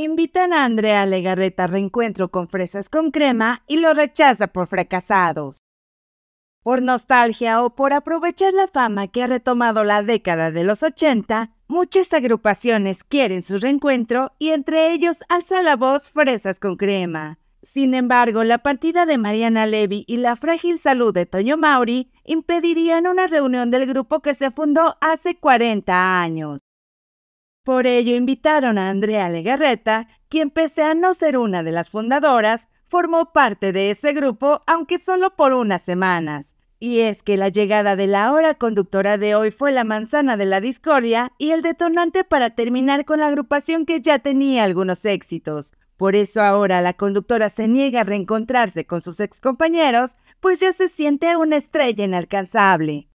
Invitan a Andrea Legarreta a reencuentro con fresas con crema y lo rechaza por fracasados. Por nostalgia o por aprovechar la fama que ha retomado la década de los 80, muchas agrupaciones quieren su reencuentro y entre ellos alza la voz Fresas con Crema. Sin embargo, la partida de Mariana Levy y la frágil salud de Toño Mauri impedirían una reunión del grupo que se fundó hace 40 años. Por ello invitaron a Andrea Legarreta, quien pese a no ser una de las fundadoras, formó parte de ese grupo, aunque solo por unas semanas. Y es que la llegada de la hora conductora de hoy fue la manzana de la discordia y el detonante para terminar con la agrupación que ya tenía algunos éxitos. Por eso ahora la conductora se niega a reencontrarse con sus excompañeros, pues ya se siente una estrella inalcanzable.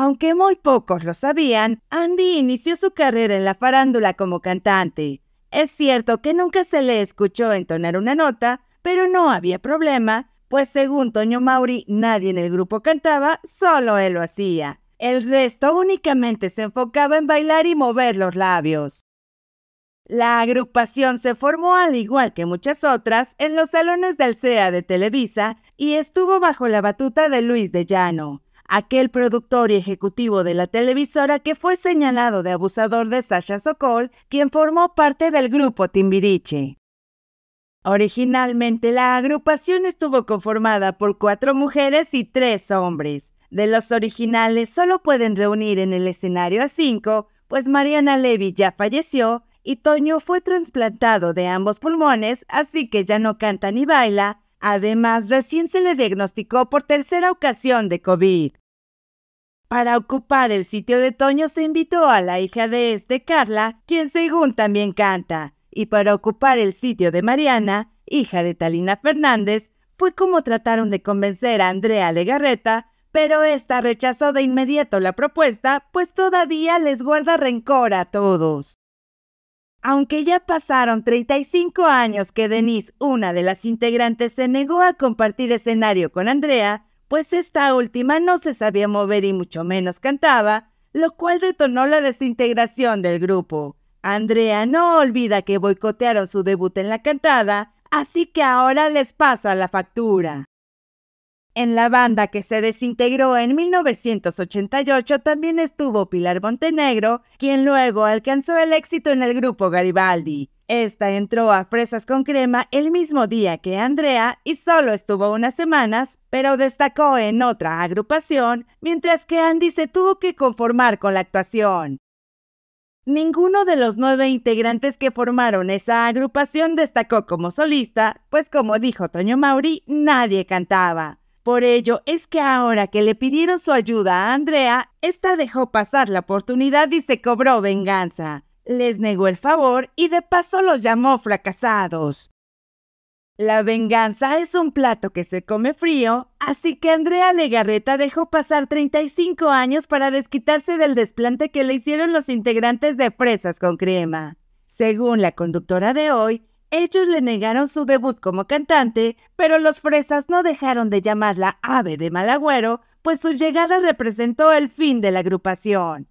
Aunque muy pocos lo sabían, Andy inició su carrera en la farándula como cantante. Es cierto que nunca se le escuchó entonar una nota, pero no había problema, pues según Toño Mauri nadie en el grupo cantaba, solo él lo hacía. El resto únicamente se enfocaba en bailar y mover los labios. La agrupación se formó al igual que muchas otras en los salones del CEA de Televisa y estuvo bajo la batuta de Luis de Llano aquel productor y ejecutivo de la televisora que fue señalado de abusador de Sasha Sokol, quien formó parte del grupo Timbiriche. Originalmente la agrupación estuvo conformada por cuatro mujeres y tres hombres. De los originales solo pueden reunir en el escenario a cinco, pues Mariana Levy ya falleció y Toño fue trasplantado de ambos pulmones, así que ya no canta ni baila, Además, recién se le diagnosticó por tercera ocasión de COVID. Para ocupar el sitio de Toño se invitó a la hija de este, Carla, quien según también canta, y para ocupar el sitio de Mariana, hija de Talina Fernández, fue como trataron de convencer a Andrea Legarreta, pero esta rechazó de inmediato la propuesta, pues todavía les guarda rencor a todos. Aunque ya pasaron 35 años que Denise, una de las integrantes, se negó a compartir escenario con Andrea, pues esta última no se sabía mover y mucho menos cantaba, lo cual detonó la desintegración del grupo. Andrea no olvida que boicotearon su debut en la cantada, así que ahora les pasa la factura. En la banda que se desintegró en 1988 también estuvo Pilar Montenegro, quien luego alcanzó el éxito en el grupo Garibaldi. Esta entró a Fresas con Crema el mismo día que Andrea y solo estuvo unas semanas, pero destacó en otra agrupación, mientras que Andy se tuvo que conformar con la actuación. Ninguno de los nueve integrantes que formaron esa agrupación destacó como solista, pues como dijo Toño Mauri, nadie cantaba. Por ello es que ahora que le pidieron su ayuda a Andrea, esta dejó pasar la oportunidad y se cobró venganza. Les negó el favor y de paso los llamó fracasados. La venganza es un plato que se come frío, así que Andrea Legarreta dejó pasar 35 años para desquitarse del desplante que le hicieron los integrantes de Fresas con Crema. Según la conductora de hoy, ellos le negaron su debut como cantante, pero los fresas no dejaron de llamarla ave de Malagüero, pues su llegada representó el fin de la agrupación.